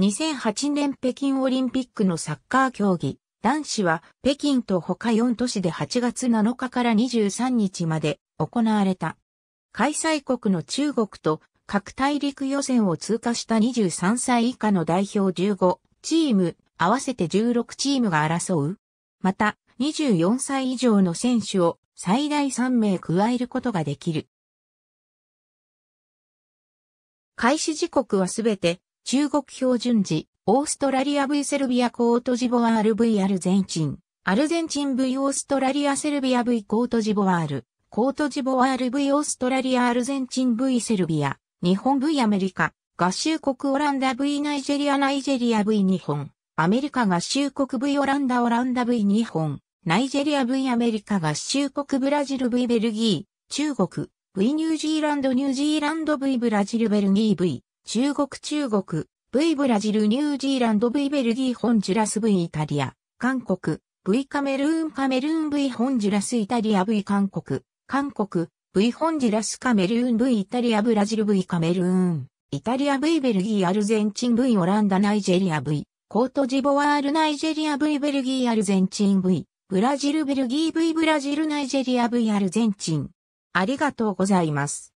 2008年北京オリンピックのサッカー競技、男子は北京と他4都市で8月7日から23日まで行われた。開催国の中国と各大陸予選を通過した23歳以下の代表15チーム、合わせて16チームが争う。また、24歳以上の選手を最大3名加えることができる。開始時刻はすべて中国標準時、オーストラリア V セルビアコートジボワール V アルゼンチン、アルゼンチン V オーストラリアセルビア V コートジボワール、コートジボワール V オーストラリアアルゼンチン V セルビア、日本 V アメリカ、合衆国オランダ V ナイジェリアナイジェリア V 日本、アメリカ合衆国 V オランダオランダ V 日本、ナイジェリア V アメリカ合衆国ブラジル V ベルギー、中国 V ニュージーランドニュージーランド V ブラジルベルギー V 中国中国、V ブラジルニュージーランド V ベルギーホンジュラス V イタリア、韓国、V カメルーンカメルーン V ホンジュラスイタリア V 韓国、韓国、V ホンジュラスカメルーン V イタリアブラジル V カメルーン、イタリア V ベルギーアルゼンチン V オランダナイジェリア V、コートジボワールナイジェリア V ベルギーアルゼンチン V、ブラジルベルギー V ブラジルナイジェリア V アルゼンチン。ありがとうございます。